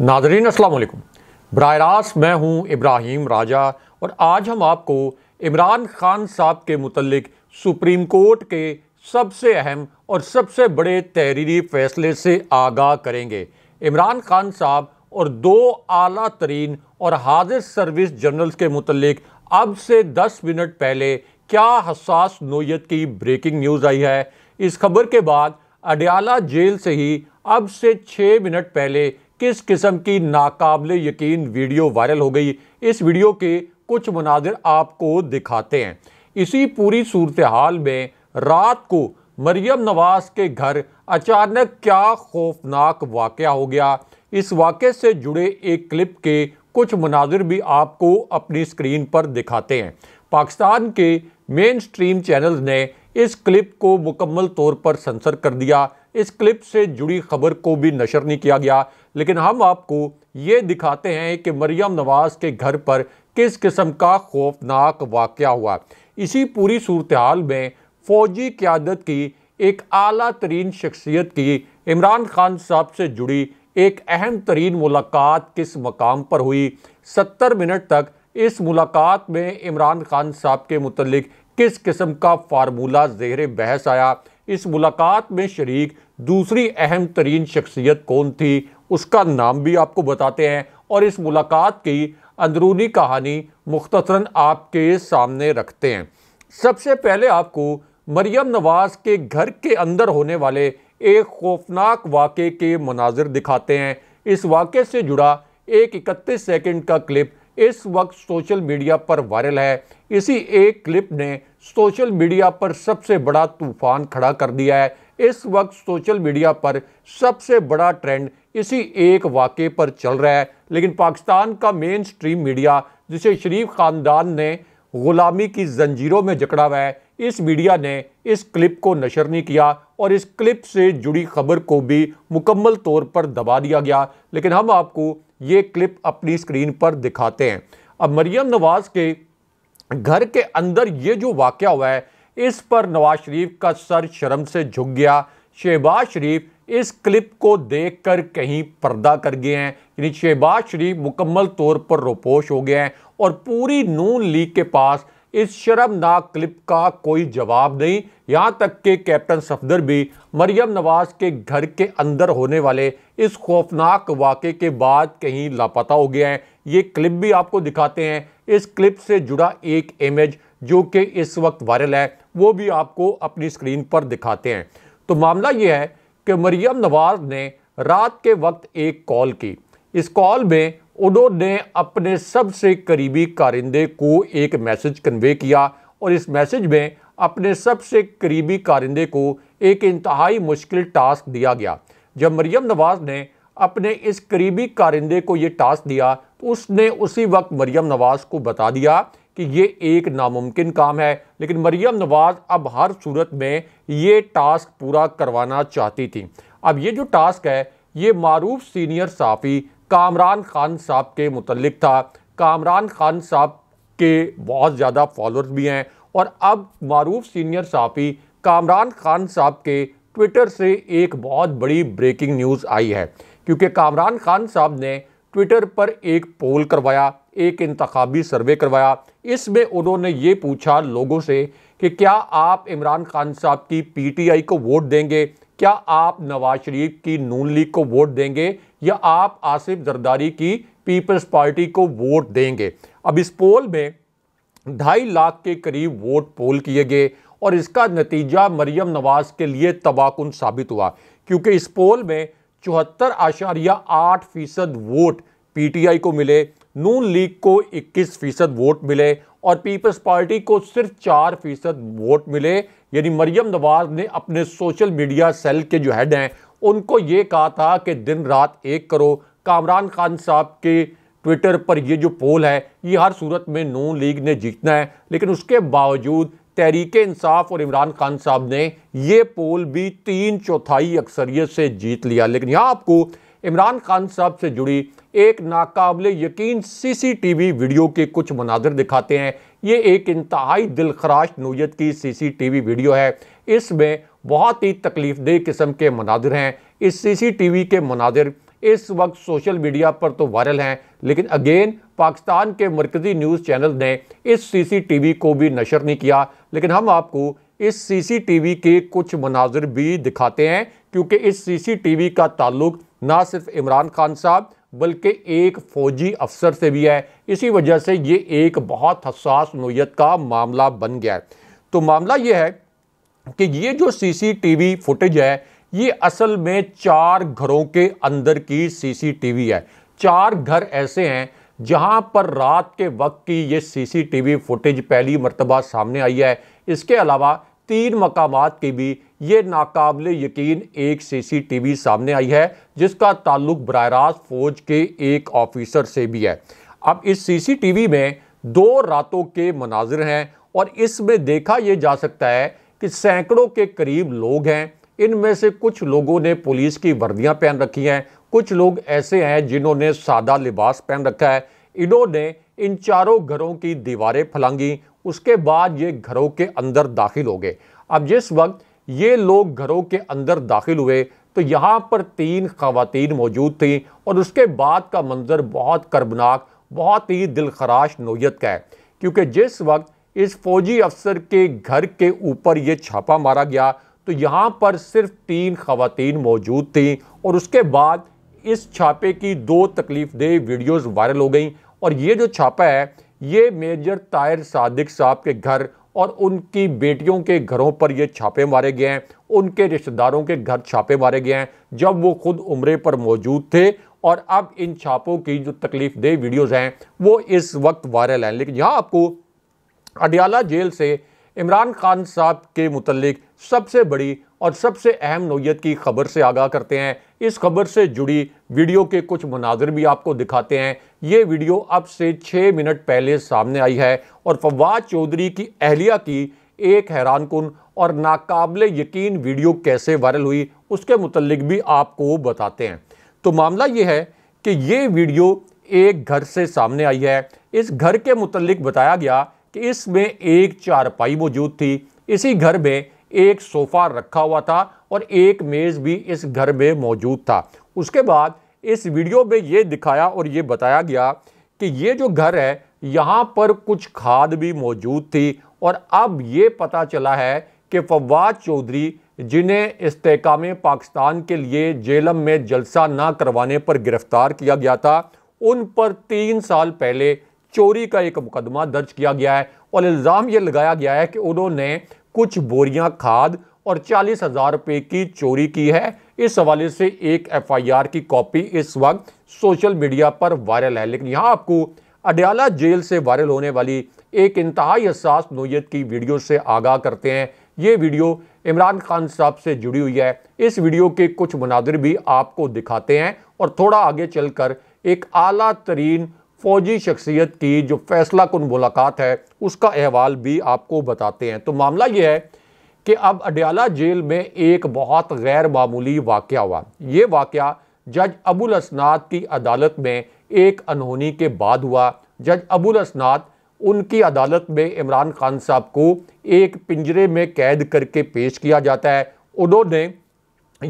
नाजरीन असलकुम बर रास्त मैं हूँ इब्राहिम राजा और आज हम आपको इमरान खान साहब के मतलब सुप्रीम कोर्ट के सबसे अहम और सबसे बड़े तहरीरी फैसले से आगाह करेंगे इमरान खान साहब और दो आला तरीन और हाजिर सर्विस जनरल्स के मतलब अब से 10 मिनट पहले क्या हसास नोयत की ब्रेकिंग न्यूज़ आई है इस खबर के बाद अडयाला जेल से ही अब से 6 मिनट पहले किस किस्म की नाकबले यकीन वीडियो वायरल हो गई इस वीडियो के कुछ मनाजिर आपको दिखाते हैं इसी पूरी सूरत हाल में रात को मरियम नवाज के घर अचानक क्या खौफनाक वाक़ हो गया इस वाक़े से जुड़े एक क्लिप के कुछ मनाजिर भी आपको अपनी स्क्रीन पर दिखाते हैं पाकिस्तान के मेन स्ट्रीम चैनल ने इस क्लिप को मुकम्मल तौर पर सेंसर कर दिया इस क्लिप से जुड़ी खबर को भी नशर नहीं किया गया लेकिन हम आपको ये दिखाते हैं कि मरियम नवाज़ के घर पर किस किस्म का खौफनाक वाक़ हुआ इसी पूरी सूरत हाल में फ़ौजी क़्यादत की एक अली तरीन शख्सियत की इमरान खान साहब से जुड़ी एक अहम तरीन मुलाकात किस मकाम पर हुई सत्तर मिनट तक इस मुलाकात में इमरान खान साहब के मतलब किस किस्म का फार्मूला जहर बहस आया इस मुलाकात में शरीक दूसरी अहम तरीन शख्सियत कौन थी उसका नाम भी आपको बताते हैं और इस मुलाकात की अंदरूनी कहानी मुख्तसरा आपके सामने रखते हैं सबसे पहले आपको मरियम नवाज़ के घर के अंदर होने वाले एक खौफनाक वाक़े के मनाजिर दिखाते हैं इस वाक़े से जुड़ा एक इकतीस सेकंड का क्लिप इस वक्त सोशल मीडिया पर वायरल है इसी एक क्लिप ने सोशल मीडिया पर सबसे बड़ा तूफान खड़ा कर दिया है इस वक्त सोशल मीडिया पर सबसे बड़ा ट्रेंड इसी एक वाक़े पर चल रहा है लेकिन पाकिस्तान का मेन स्ट्रीम मीडिया जिसे शरीफ ख़ानदान ने ग़ुलामी की जंजीरों में जकड़ा हुआ है इस मीडिया ने इस क्लिप को नशर नहीं किया और इस क्लिप से जुड़ी खबर को भी मुकम्मल तौर पर दबा दिया गया लेकिन हम आपको ये क्लिप अपनी स्क्रीन पर दिखाते हैं अब मरियम नवाज़ के घर के अंदर ये जो वाक़ हुआ है इस पर नवाज शरीफ का सर शर्म से झुक गया शहबाज शरीफ इस क्लिप को देखकर कहीं पर्दा कर गए हैं यानी शहबाज शरीफ मुकम्मल तौर पर रोपोश हो गए हैं और पूरी नून लीग के पास इस शर्मनाक क्लिप का कोई जवाब नहीं यहाँ तक कि कैप्टन सफदर भी मरियम नवाज के घर के अंदर होने वाले इस खौफनाक वाक़े के बाद कहीं लापता हो गया है ये क्लिप भी आपको दिखाते हैं इस क्लिप से जुड़ा एक इमेज जो कि इस वक्त वायरल है वो भी आपको अपनी स्क्रीन पर दिखाते हैं तो मामला ये है कि मरियम नवाज ने रात के वक्त एक कॉल की इस कॉल में उन्होंने अपने सबसे करीबी कारिंदे को एक मैसेज कन्वे किया और इस मैसेज में अपने सबसे करीबी कारिंदे को एक इंतहाई मुश्किल टास्क दिया गया जब मरियम नवाज ने अपने इस करीबी कारिंदे को ये टास्क दिया तो उसने उसी वक्त मरियम नवाज़ को बता दिया कि ये एक नामुमकिन काम है लेकिन मरियम नवाज़ अब हर सूरत में ये टास्क पूरा करवाना चाहती थी अब ये जो टास्क है ये मरूफ सीनियर साफ़ी कामरान खान साहब के मतलब था कामरान खान साहब के बहुत ज़्यादा फॉलोअर्स भी हैं और अब मरूफ सीनियर साफ़ी कामरान खान साहब के ट्विटर से एक बहुत बड़ी ब्रेकिंग न्यूज़ आई है क्योंकि कामरान खान साहब ने ट्विटर पर एक पोल करवाया एक इंतबी सर्वे करवाया इसमें उन्होंने ये पूछा लोगों से कि क्या आप इमरान खान साहब की पीटीआई को वोट देंगे क्या आप नवाज शरीफ की नून लीग को वोट देंगे या आप आसिफ जरदारी की पीपल्स पार्टी को वोट देंगे अब इस पोल में ढाई लाख के करीब वोट पोल किए गए और इसका नतीजा मरियम नवाज के लिए तबाकुन साबित हुआ क्योंकि इस पोल में चौहत्तर आशारिया आठ फीसद वोट पीटीआई को मिले नून लीग को 21 फीसद वोट मिले और पीपल्स पार्टी को सिर्फ चार फीसद वोट मिले यानी मरियम नवाज ने अपने सोशल मीडिया सेल के जो हेड हैं उनको ये कहा था कि दिन रात एक करो कामरान खान साहब के ट्विटर पर ये जो पोल है ये हर सूरत में नून लीग ने जीतना है लेकिन उसके बावजूद तहरीक इंसाफ और इमरान खान साहब ने ये पोल भी तीन चौथाई अक्सरियत से जीत लिया लेकिन यहाँ आपको इमरान खान साहब से जुड़ी एक नाकाबले यकीन सीसीटीवी वीडियो के कुछ मनाजर दिखाते हैं ये एक इंतहाई दिलखराश नोयत की सीसीटीवी वीडियो है इसमें बहुत ही तकलीफ़देह किस्म के मनाजर हैं इस सीसीटीवी के मनाजर इस वक्त सोशल मीडिया पर तो वायरल हैं लेकिन अगेन पाकिस्तान के मरकज़ी न्यूज़ चैनल ने इस सीसीटीवी को भी नशर नहीं किया लेकिन हम आपको इस सीसीटीवी के कुछ मनाजिर भी दिखाते हैं क्योंकि इस सीसीटीवी का ताल्लुक ना सिर्फ इमरान खान साहब बल्कि एक फ़ौजी अफसर से भी है इसी वजह से ये एक बहुत हसास नोयत का मामला बन गया है तो मामला ये है कि ये जो सीसीटीवी फुटेज है ये असल में चार घरों के अंदर की सीसीटीवी है चार घर ऐसे हैं जहां पर रात के वक्त की ये सीसीटीवी फुटेज पहली मरतबा सामने आई है इसके अलावा तीन मकाम की भी ये नाकबले यकीन एक सीसीटीवी सामने आई है जिसका ताल्लुक बर रास्त फ़ौज के एक ऑफिसर से भी है अब इस सीसीटीवी में दो रातों के मनाजिर हैं और इसमें देखा यह जा सकता है कि सैकड़ों के करीब लोग हैं इनमें से कुछ लोगों ने पुलिस की वर्दियां पहन रखी हैं कुछ लोग ऐसे हैं जिन्होंने सादा लिबास पहन रखा है इन्होंने इन चारों घरों की दीवारें फलांगी उसके बाद ये घरों के अंदर दाखिल हो गए अब जिस वक्त ये लोग घरों के अंदर दाखिल हुए तो यहाँ पर तीन खातन मौजूद थीं और उसके बाद का मंजर बहुत कर्बनाक बहुत ही दिलखराश नोयत का है क्योंकि जिस वक्त इस फौजी अफसर के घर के ऊपर ये छापा मारा गया तो यहाँ पर सिर्फ तीन खातन मौजूद थीं और उसके बाद इस छापे की दो तकलीफ दे वीडियोज़ वायरल हो गई और ये जो छापा है ये मेजर तायर सादिक साहब के घर और उनकी बेटियों के घरों पर ये छापे मारे गए हैं उनके रिश्तेदारों के घर छापे मारे गए हैं जब वो खुद उम्रे पर मौजूद थे और अब इन छापों की जो तकलीफ दे वीडियोज़ हैं वो इस वक्त वायरल हैं लेकिन यहाँ आपको अडियाला जेल से इमरान खान साहब के मुतलिक सबसे बड़ी और सबसे अहम नोयत की खबर से आगाह करते हैं इस खबर से जुड़ी वीडियो के कुछ मनाजिर भी आपको दिखाते हैं ये वीडियो अब से छः मिनट पहले सामने आई है और फवाद चौधरी की अहलिया की एक हैरान कन और नाकबले यकीन वीडियो कैसे वायरल हुई उसके मुतलक भी आपको बताते हैं तो मामला ये है कि ये वीडियो एक घर से सामने आई है इस घर के मुतलक बताया गया कि इसमें एक चारपाई मौजूद थी इसी घर में एक सोफ़ा रखा हुआ था और एक मेज़ भी इस घर में मौजूद था उसके बाद इस वीडियो में ये दिखाया और ये बताया गया कि ये जो घर है यहाँ पर कुछ खाद भी मौजूद थी और अब ये पता चला है कि फवाद चौधरी जिन्हें इस्तेकाम पाकिस्तान के लिए जेलम में जलसा ना करवाने पर गिरफ़्तार किया गया था उन पर तीन साल पहले चोरी का एक मुकदमा दर्ज किया गया है और इल्ज़ाम ये लगाया गया है कि उन्होंने कुछ बोरियां खाद और चालीस हज़ार रुपये की चोरी की है इस हवाले से एक एफआईआर की कॉपी इस वक्त सोशल मीडिया पर वायरल है लेकिन यहाँ आपको अडयाला जेल से वायरल होने वाली एक इंतहाई हसास नोयत की वीडियो से आगाह करते हैं ये वीडियो इमरान खान साहब से जुड़ी हुई है इस वीडियो के कुछ मनाजिर भी आपको दिखाते हैं और थोड़ा आगे चलकर एक आला तरीन फौजी शख्सियत की जो फैसला कन मुलाकात है उसका अहवाल भी आपको बताते हैं तो मामला यह है कि अब अडयाला जेल में एक बहुत गैर मामूली वाक़ हुआ ये वाक़ जज अबुल असनाद की अदालत में एक अनहोनी के बाद हुआ जज अबुल असनाद उनकी अदालत में इमरान खान साहब को एक पिंजरे में कैद करके पेश किया जाता है उन्होंने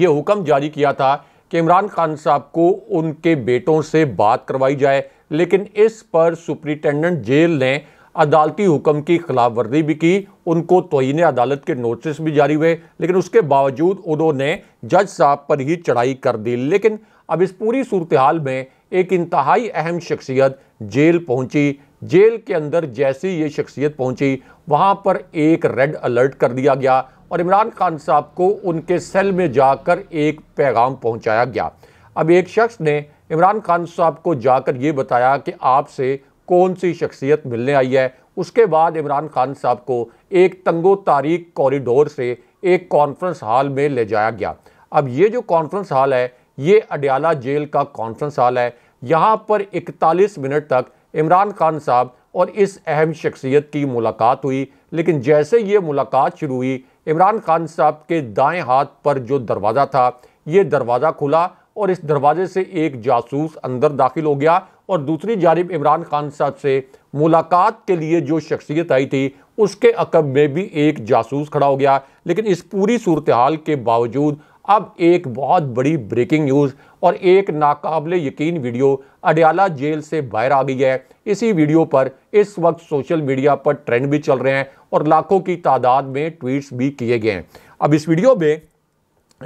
ये हुक्म जारी किया था कि इमरान खान साहब को उनके बेटों से बात करवाई जाए लेकिन इस पर सुप्रिटेंडेंट जेल ने अदालती हुक्म की खिलाफ वर्जी भी की उनको तोहन अदालत के नोटिस भी जारी हुए लेकिन उसके बावजूद उन्होंने जज साहब पर ही चढ़ाई कर दी लेकिन अब इस पूरी सूरत हाल में एक इंतहाई अहम शख्सियत जेल पहुंची जेल के अंदर जैसी ये शख्सियत पहुंची वहां पर एक रेड अलर्ट कर दिया गया और इमरान खान साहब को उनके सेल में जाकर एक पैगाम पहुंचाया गया अब एक शख्स ने इमरान खान साहब को जाकर ये बताया कि आपसे कौन सी शख्सियत मिलने आई है उसके बाद इमरान खान साहब को एक तंगो तारीख कॉरिडोर से एक कॉन्फ्रेंस हॉल में ले जाया गया अब ये जो कॉन्फ्रेंस हॉल है ये अडयाला जेल का कॉन्फ्रेंस हॉल है यहाँ पर 41 मिनट तक इमरान खान साहब और इस अहम शख्सियत की मुलाकात हुई लेकिन जैसे ये मुलाकात शुरू हुई इमरान खान साहब के दाएं हाथ पर जो दरवाज़ा था ये दरवाज़ा खुला और इस दरवाजे से एक जासूस अंदर दाखिल हो गया और दूसरी जानब इमरान खान साहब से मुलाकात के लिए जो शख्सियत आई थी उसके अकब में भी एक जासूस खड़ा हो गया लेकिन इस पूरी सूरत हाल के बावजूद अब एक बहुत बड़ी ब्रेकिंग न्यूज़ और एक नाकबले यकीन वीडियो अडयाला जेल से बाहर आ गई है इसी वीडियो पर इस वक्त सोशल मीडिया पर ट्रेंड भी चल रहे हैं और लाखों की तादाद में ट्वीट्स भी किए गए हैं अब इस वीडियो में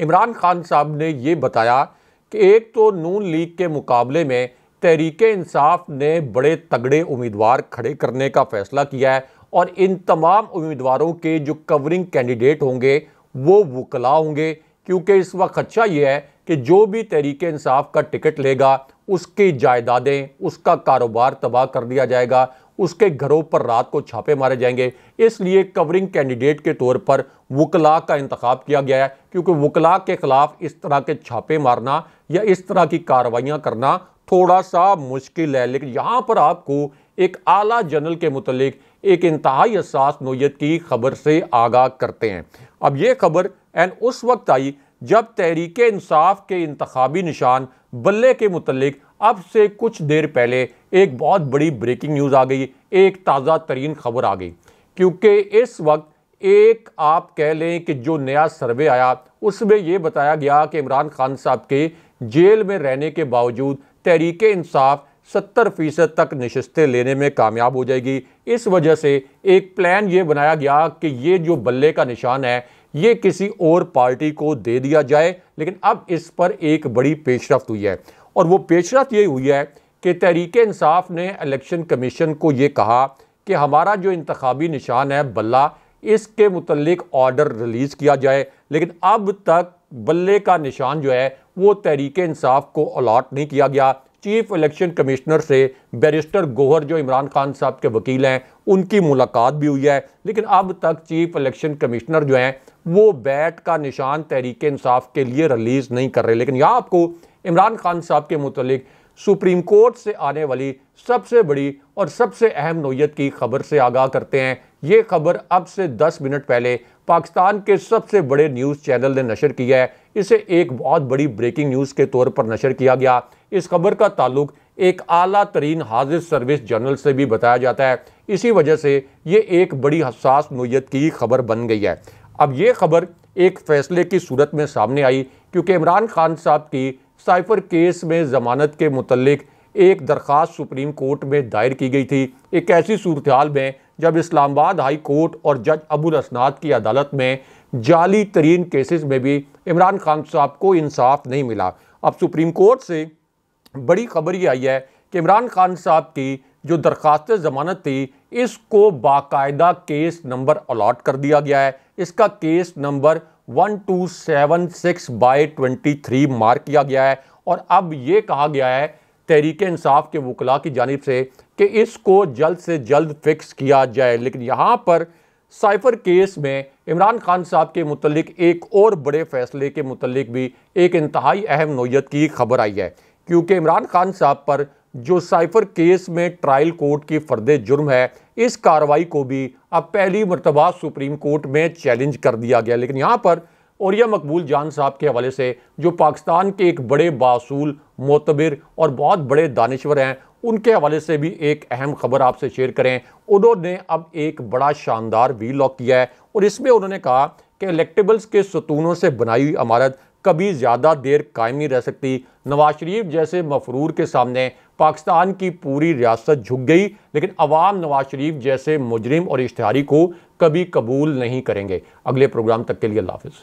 इमरान खान साहब ने ये बताया कि एक तो नून लीग के मुकाबले में तहरीक इंसाफ ने बड़े तगड़े उम्मीदवार खड़े करने का फैसला किया है और इन तमाम उम्मीदवारों के जो कवरिंग कैंडिडेट होंगे वो वकला होंगे क्योंकि इस वक्त खदशा अच्छा ये है कि जो भी तहरीक इंसाफ का टिकट लेगा उसकी जायदादें उसका कारोबार तबाह कर दिया जाएगा उसके घरों पर रात को छापे मारे जाएंगे इसलिए कवरिंग कैंडिडेट के तौर पर वकला का इंतखब किया गया है क्योंकि वकला के ख़िलाफ़ इस तरह के छापे मारना या इस तरह की कार्रवाइयाँ करना थोड़ा सा मुश्किल है लेकिन यहाँ पर आपको एक आला जनरल के मतलब एक इंतहाई असास नोयत की खबर से आगाह करते हैं अब ये खबर एन उस वक्त आई जब तहरीक इंसाफ के इंतबी निशान बल्ले के मतलब अब से कुछ देर पहले एक बहुत बड़ी ब्रेकिंग न्यूज़ आ गई एक ताज़ा तरीन खबर आ गई क्योंकि इस वक्त एक आप कह लें कि जो नया सर्वे आया उसमें ये बताया गया कि इमरान खान साहब के जेल में रहने के बावजूद तहरीक इंसाफ सत्तर फ़ीसद तक नशस्तें लेने में कामयाब हो जाएगी इस वजह से एक प्लान ये बनाया गया कि ये जो बल्ले का निशान है ये किसी और पार्टी को दे दिया जाए लेकिन अब इस पर एक बड़ी पेशरफ हुई है और वो पेशरफ ये हुई है कि तहरीक इंसाफ ने इलेक्शन कमीशन को ये कहा कि हमारा जो इंतबी निशान है बल्ला इसके मतलब ऑर्डर रिलीज़ किया जाए लेकिन अब तक बल्ले का निशान जो है वो तहरीक इंसाफ को अलाट नहीं किया गया चीफ इलेक्शन कमिश्नर से बैरिस्टर गोहर जो इमरान खान साहब के वकील हैं उनकी मुलाकात भी हुई है लेकिन अब तक चीफ इलेक्शन कमिश्नर जो हैं वो बैट का निशान तहरीक इंसाफ के लिए रिलीज़ नहीं कर रहे लेकिन यहाँ आपको इमरान खान साहब के मुतलिक सुप्रीम कोर्ट से आने वाली सबसे बड़ी और सबसे अहम नोयत की खबर से आगाह करते हैं ये खबर अब से 10 मिनट पहले पाकिस्तान के सबसे बड़े न्यूज़ चैनल ने नशर किया है इसे एक बहुत बड़ी ब्रेकिंग न्यूज़ के तौर पर नशर किया गया इस खबर का ताल्लुक एक आला तरीन हाजिर सर्विस जर्नल से भी बताया जाता है इसी वजह से ये एक बड़ी हसास नोयत की खबर बन गई है अब ये खबर एक फैसले की सूरत में सामने आई क्योंकि इमरान खान साहब की साइफर केस में ज़मानत के मुतलक एक दरख्वास्त सुप्रीम कोर्ट में दायर की गई थी एक ऐसी सूरत हाल में जब इस्लामाबाद हाई कोर्ट और जज अबुल असनाद की अदालत में जाली तरीन केसेस में भी इमरान खान साहब को इंसाफ नहीं मिला अब सुप्रीम कोर्ट से बड़ी खबर ये आई है कि इमरान खान साहब की जो दरख्वास्त ज़मानत थी इसको बाकायदा केस नंबर अलाट कर दिया गया है इसका केस नंबर 1276 बाय 23 मार्क किया गया है और अब ये कहा गया है तहरीक इंसाफ के वकला की जानब से कि इसको जल्द से जल्द फिक्स किया जाए लेकिन यहाँ पर साइफर केस में इमरान खान साहब के मतलब एक और बड़े फैसले के मतलब भी एक इंतहाई अहम नोयत की खबर आई है क्योंकि इमरान खान साहब पर जो साइफर केस में ट्रायल कोर्ट की फर्द जुर्म है इस कार्रवाई को भी अब पहली मरतबा सुप्रीम कोर्ट में चैलेंज कर दिया गया लेकिन यहाँ पर और यह मकबूल जान साहब के हवाले से जो पाकिस्तान के एक बड़े बासूल मोतबिर और बहुत बड़े दानश्वर हैं उनके हवाले से भी एक अहम खबर आपसे शेयर करें उन्होंने अब एक बड़ा शानदार लॉक किया है और इसमें उन्होंने कहा कि इलेक्टेबल्स के सतूनों से बनाई हुई इमारत कभी ज़्यादा देर कायम नहीं रह सकती नवाज शरीफ जैसे मफरूर के सामने पाकिस्तान की पूरी रियासत झुक गई लेकिन अवाम नवाज शरीफ जैसे मुजरिम और इश्तहारी को कभी कबूल नहीं करेंगे अगले प्रोग्राम तक के लिए हाफिज़